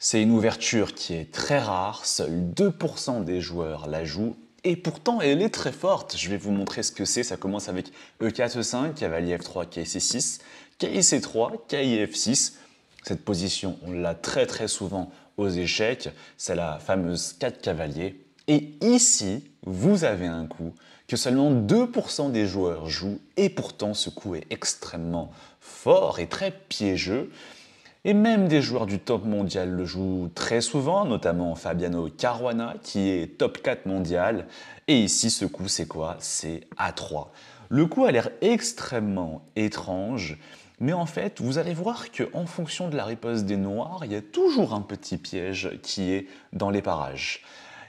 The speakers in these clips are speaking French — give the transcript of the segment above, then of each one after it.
C'est une ouverture qui est très rare, seuls 2% des joueurs la jouent, et pourtant elle est très forte. Je vais vous montrer ce que c'est, ça commence avec E4, E5, cavalier F3, KC6, KIC3, KIF6. Cette position, on l'a très très souvent aux échecs, c'est la fameuse 4 cavaliers. Et ici, vous avez un coup que seulement 2% des joueurs jouent, et pourtant ce coup est extrêmement fort et très piégeux. Et même des joueurs du top mondial le jouent très souvent, notamment Fabiano Caruana qui est top 4 mondial. Et ici, ce coup, c'est quoi C'est A3. Le coup a l'air extrêmement étrange, mais en fait, vous allez voir qu'en fonction de la riposte des noirs, il y a toujours un petit piège qui est dans les parages.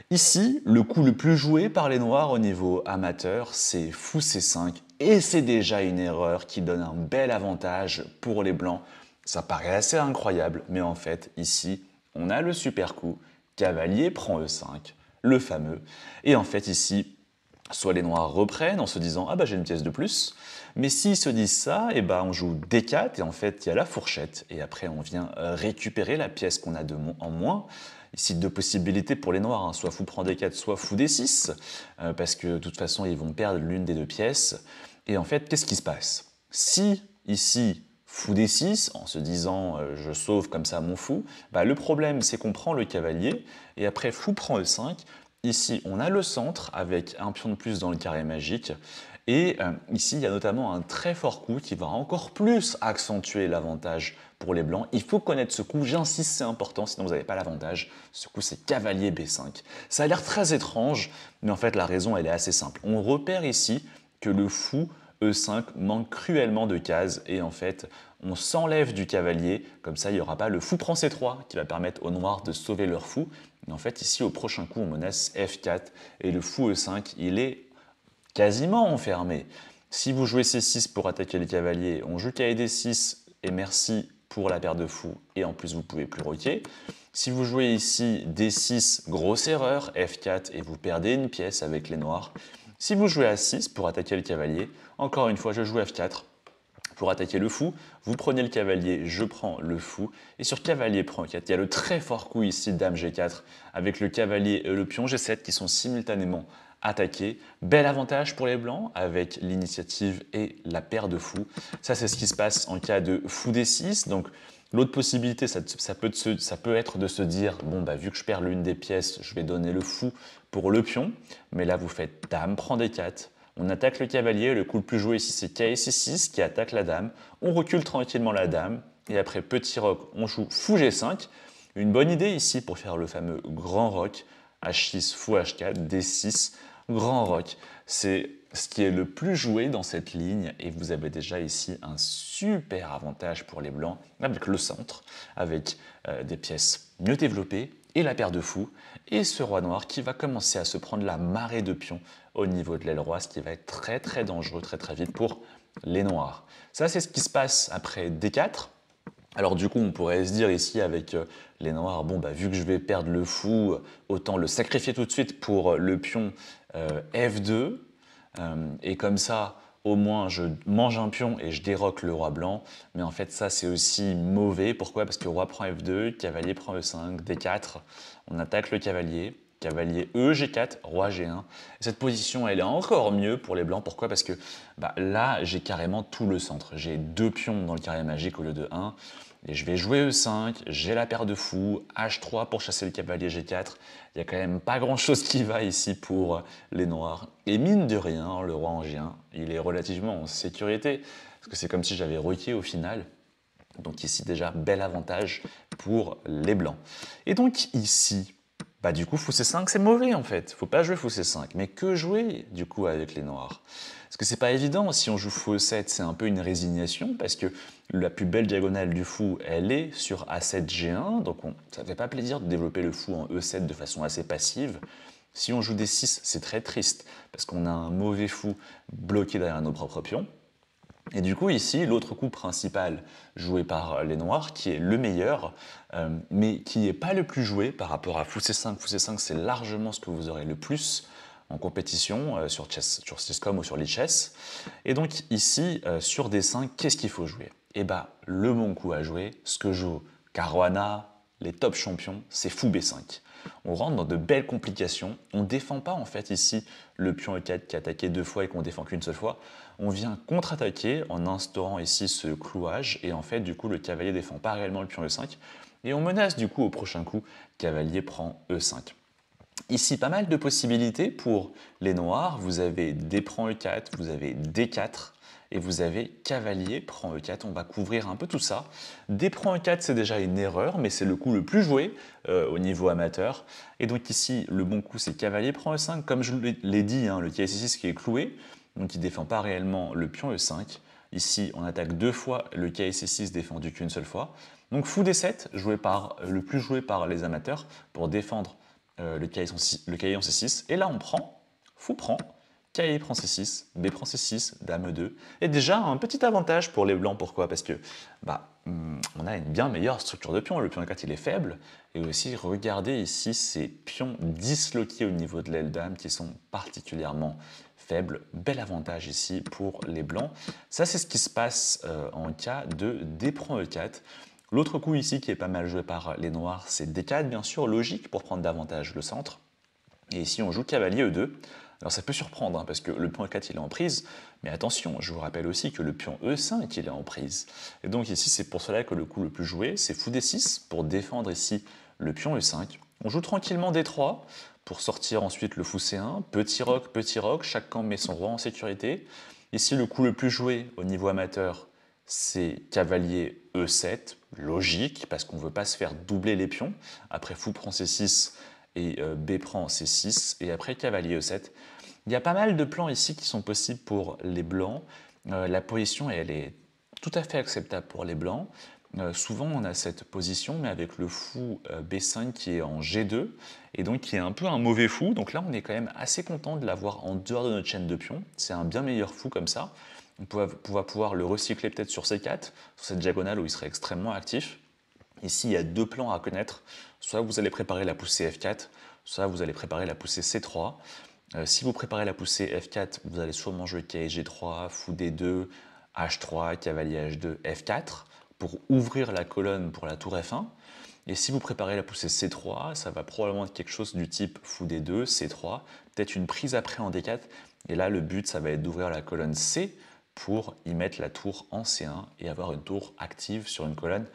Ici, le coup le plus joué par les noirs au niveau amateur, c'est fou C5, et c'est déjà une erreur qui donne un bel avantage pour les blancs ça paraît assez incroyable, mais en fait, ici, on a le super coup. Cavalier prend E5, le fameux. Et en fait, ici, soit les noirs reprennent en se disant « Ah bah j'ai une pièce de plus », mais s'ils se disent ça, et eh ben, bah, on joue D4 et en fait il y a la fourchette et après on vient euh, récupérer la pièce qu'on a de en moins. Ici deux possibilités pour les noirs, hein. soit fou prend D4, soit fou D6, euh, parce que de toute façon ils vont perdre l'une des deux pièces. Et en fait, qu'est-ce qui se passe Si ici fou d 6 en se disant euh, je sauve comme ça mon fou, bah, le problème c'est qu'on prend le cavalier et après fou prend e 5. Ici on a le centre avec un pion de plus dans le carré magique et euh, ici il y a notamment un très fort coup qui va encore plus accentuer l'avantage pour les blancs. Il faut connaître ce coup, j'insiste c'est important sinon vous n'avez pas l'avantage. Ce coup c'est cavalier B5. Ça a l'air très étrange mais en fait la raison elle est assez simple. On repère ici que le fou E5 manque cruellement de cases et en fait on s'enlève du cavalier, comme ça il n'y aura pas le fou prend C3 qui va permettre aux noirs de sauver leur fou. en fait ici au prochain coup on menace F4 et le fou E5 il est quasiment enfermé. Si vous jouez C6 pour attaquer les cavaliers, on joue KD6 et merci pour la paire de fous et en plus vous pouvez plus roquer. Si vous jouez ici D6, grosse erreur, F4 et vous perdez une pièce avec les noirs. Si vous jouez à 6 pour attaquer le cavalier, encore une fois, je joue F4 pour attaquer le fou. Vous prenez le cavalier, je prends le fou. Et sur cavalier prend 4, il y a le très fort coup ici, dame G4, avec le cavalier et le pion G7 qui sont simultanément attaqués. Bel avantage pour les blancs avec l'initiative et la paire de fous. Ça, c'est ce qui se passe en cas de fou des 6 Donc, L'autre possibilité, ça, peut être de se dire, bon, bah, vu que je perds l'une des pièces, je vais donner le fou pour le pion. Mais là, vous faites dame, prend des 4. On attaque le cavalier, le coup le plus joué ici, c'est ks 6 qui attaque la dame. On recule tranquillement la dame. Et après petit roc, on joue fou G5. Une bonne idée ici pour faire le fameux grand roc. H6, fou H4, D6, grand roc. C'est ce qui est le plus joué dans cette ligne, et vous avez déjà ici un super avantage pour les blancs, avec le centre, avec euh, des pièces mieux développées, et la paire de fous, et ce roi noir qui va commencer à se prendre la marée de pions au niveau de l'aile roi, ce qui va être très très dangereux très très vite pour les noirs. Ça c'est ce qui se passe après D4. Alors du coup on pourrait se dire ici avec euh, les noirs, bon bah vu que je vais perdre le fou, autant le sacrifier tout de suite pour euh, le pion F2, euh, et comme ça, au moins je mange un pion et je déroque le roi blanc. Mais en fait, ça c'est aussi mauvais. Pourquoi Parce que roi prend F2, cavalier prend E5, D4. On attaque le cavalier. Cavalier E, G4, Roi G1. Cette position, elle est encore mieux pour les Blancs. Pourquoi Parce que bah, là, j'ai carrément tout le centre. J'ai deux pions dans le carré magique au lieu de 1. Et je vais jouer E5, j'ai la paire de fous, H3 pour chasser le cavalier G4. Il n'y a quand même pas grand-chose qui va ici pour les Noirs. Et mine de rien, le roi G1, il est relativement en sécurité, parce que c'est comme si j'avais roqué au final. Donc ici déjà, bel avantage pour les Blancs. Et donc ici, bah du coup, fou c5, c'est mauvais en fait. Faut pas jouer fou c5. Mais que jouer du coup avec les noirs Parce que c'est pas évident. Si on joue fou 7 c'est un peu une résignation parce que la plus belle diagonale du fou, elle est sur a7 g1. Donc on, ça fait pas plaisir de développer le fou en e7 de façon assez passive. Si on joue d6, c'est très triste parce qu'on a un mauvais fou bloqué derrière nos propres pions. Et du coup, ici, l'autre coup principal joué par les Noirs, qui est le meilleur, euh, mais qui n'est pas le plus joué par rapport à Fou C5. Fou C5, c'est largement ce que vous aurez le plus en compétition euh, sur, chess, Chesscom ou sur Chess. Et donc ici, euh, sur D5, qu'est-ce qu'il faut jouer Eh bien, le bon coup à jouer, ce que joue Caruana, les top champions, c'est Fou B5 on rentre dans de belles complications. On ne défend pas en fait ici le pion e4 qui a attaqué deux fois et qu'on défend qu'une seule fois. On vient contre-attaquer en instaurant ici ce clouage et en fait du coup le cavalier défend pas réellement le pion e5 et on menace du coup au prochain coup, cavalier prend e5. Ici, pas mal de possibilités pour les noirs. Vous avez D prend E4, vous avez D4, et vous avez cavalier, prend E4. On va couvrir un peu tout ça. Des prend e E4, c'est déjà une erreur, mais c'est le coup le plus joué euh, au niveau amateur. Et donc ici, le bon coup, c'est cavalier, prend E5. Comme je l'ai dit, hein, le KS6 qui est cloué, donc il ne défend pas réellement le pion E5. Ici, on attaque deux fois, le KSC6 défendu qu'une seule fois. Donc fou D7, joué par, euh, le plus joué par les amateurs pour défendre euh, le, ksc 6 Et là, on prend, fou prend, Cavalier prend C6, B prend C6, Dame 2 Et déjà un petit avantage pour les blancs, pourquoi Parce que bah, hmm, on a une bien meilleure structure de pions. le pion e 4 il est faible, et aussi regardez ici ces pions disloqués au niveau de l'aile dame qui sont particulièrement faibles, bel avantage ici pour les blancs. Ça c'est ce qui se passe euh, en cas de D prend E4, L'autre coup ici qui est pas mal joué par les noirs, c'est D4, bien sûr, logique pour prendre davantage le centre. Et ici on joue cavalier E2. Alors ça peut surprendre, hein, parce que le pion E4, il est en prise, mais attention, je vous rappelle aussi que le pion E5, il est en prise. Et donc ici, c'est pour cela que le coup le plus joué, c'est fou D6, pour défendre ici le pion E5. On joue tranquillement D3, pour sortir ensuite le fou C1, petit roc, petit roc, chaque camp met son roi en sécurité. Ici, le coup le plus joué au niveau amateur, c'est cavalier E7, logique, parce qu'on ne veut pas se faire doubler les pions. Après fou prend C6, e et euh, B prend C6 et après cavalier E7. Il y a pas mal de plans ici qui sont possibles pour les blancs. Euh, la position, elle est tout à fait acceptable pour les blancs. Euh, souvent, on a cette position, mais avec le fou B5 qui est en G2, et donc qui est un peu un mauvais fou. Donc là, on est quand même assez content de l'avoir en dehors de notre chaîne de pions. C'est un bien meilleur fou comme ça. On va pouvoir le recycler peut-être sur C4, sur cette diagonale où il serait extrêmement actif. Ici, il y a deux plans à connaître. Soit vous allez préparer la poussée F4, soit vous allez préparer la poussée C3. Euh, si vous préparez la poussée F4, vous allez sûrement jouer K G3, Fou D2, H3, Cavalier H2, F4 pour ouvrir la colonne pour la tour F1. Et si vous préparez la poussée C3, ça va probablement être quelque chose du type Fou D2, C3, peut-être une prise après en D4. Et là, le but, ça va être d'ouvrir la colonne C pour y mettre la tour en C1 et avoir une tour active sur une colonne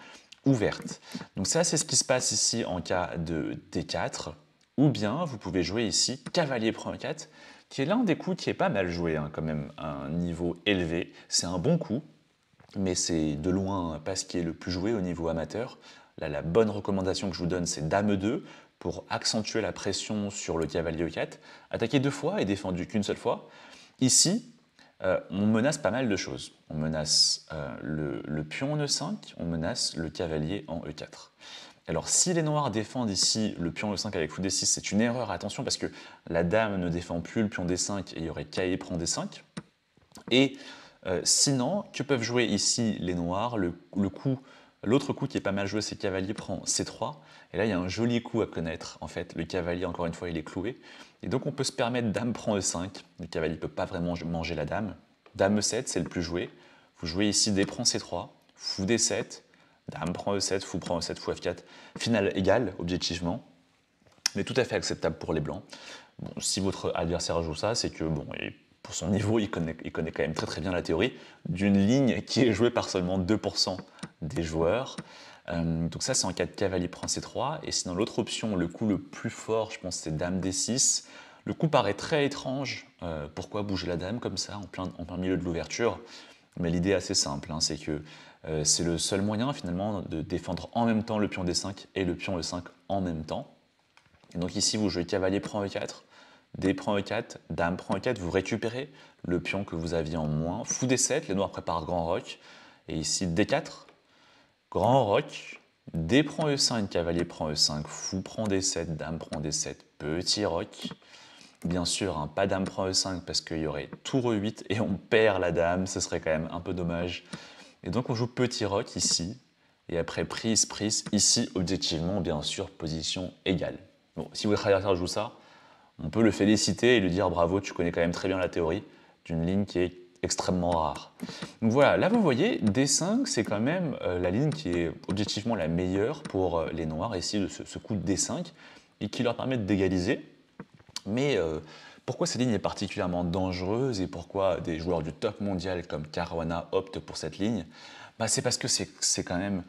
ouverte. Donc ça, c'est ce qui se passe ici en cas de D4. Ou bien, vous pouvez jouer ici cavalier prend 4, qui est l'un des coups qui est pas mal joué, hein, quand même, un niveau élevé. C'est un bon coup, mais c'est de loin pas ce qui est le plus joué au niveau amateur. Là, la bonne recommandation que je vous donne, c'est Dame 2, pour accentuer la pression sur le cavalier 4, attaqué deux fois et défendu qu'une seule fois. Ici, euh, on menace pas mal de choses. On menace euh, le, pion en E5, on menace le cavalier en E4. Alors si les noirs défendent ici le pion E5 e avec fou D6, c'est une erreur, attention, parce que la dame ne défend plus le pion D5 et il y aurait et prend D5. Et sinon, que peuvent jouer ici les noirs le coup L'autre coup qui est pas mal joué, c'est cavalier prend C3. Et là, il y a un joli coup à connaître. En fait, le cavalier, encore une fois, il est cloué. Et donc, on peut se permettre dame prend E5. Le cavalier ne peut pas vraiment manger la dame. Dame E7, c'est le plus joué. Vous jouez ici D prend C3, fou D7, dame prend E7, fou prend E7, fou F4. Finale égale, objectivement, mais tout à fait acceptable pour les blancs. si votre adversaire joue ça, c'est que, bon, et pour son niveau, il connaît, il connaît quand même très très bien la théorie d'une ligne qui est jouée par seulement 2% des joueurs. Euh, donc ça, c'est en cas de cavalier prend C3. Et sinon, l'autre option, le coup le plus fort, je pense, c'est dame D6. Le coup paraît très étrange. Euh, pourquoi bouger la dame comme ça, en plein, en plein milieu de l'ouverture Mais l'idée est assez simple, hein, c'est que euh, c'est le seul moyen, finalement, de défendre en même temps le pion D5 et le pion E5 en même temps. donc ici, vous jouez cavalier prend E4, D prend E4, dame prend E4, vous récupérez le pion que vous aviez en moins. Fou D7, les noirs préparent grand roc. Et ici, D4, Grand roc, D prend E5, cavalier prend E5, fou prend D7, dame prend D7, petit roc. Bien sûr, un hein, pas dame prend E5 parce qu'il y aurait tour E8 et on perd la dame, ce serait quand même un peu dommage. Et donc on joue petit roc ici, et après prise, prise, ici, objectivement, bien sûr, position égale. Bon, si votre adversaire joue ça, on peut le féliciter et lui dire bravo, tu connais quand même très bien la théorie d'une ligne qui est extrêmement rare. Donc voilà, là vous voyez, D5, c'est quand même euh, la ligne qui est objectivement la meilleure pour euh, les noirs, ici de ce, coup de D5, et qui leur permet d'égaliser. Mais euh, pourquoi cette ligne est particulièrement dangereuse et pourquoi des joueurs du top mondial comme Caruana optent pour cette ligne bah, C'est parce que c'est quand même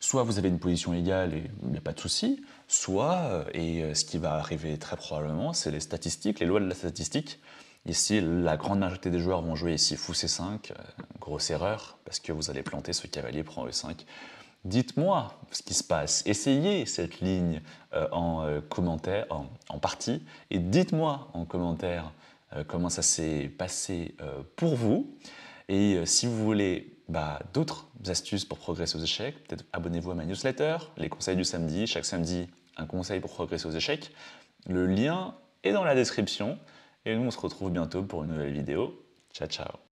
soit vous avez une position égale et il n'y a pas de souci, soit, et ce qui va arriver très probablement, c'est les statistiques, les lois de la statistique Ici, la grande majorité des joueurs vont jouer ici fou c5, euh, grosse erreur, parce que vous allez planter ce cavalier prend e5. Dites-moi ce qui se passe, essayez cette ligne euh, en euh, commentaire, en, partie, et dites-moi en commentaire comment ça s'est passé pour vous. Et si vous voulez bah, d'autres astuces pour progresser aux échecs, peut-être abonnez-vous à ma newsletter, les conseils du samedi, chaque samedi un conseil pour progresser aux échecs. Le lien est dans la description. Et nous, on se retrouve bientôt pour une nouvelle vidéo. Ciao, ciao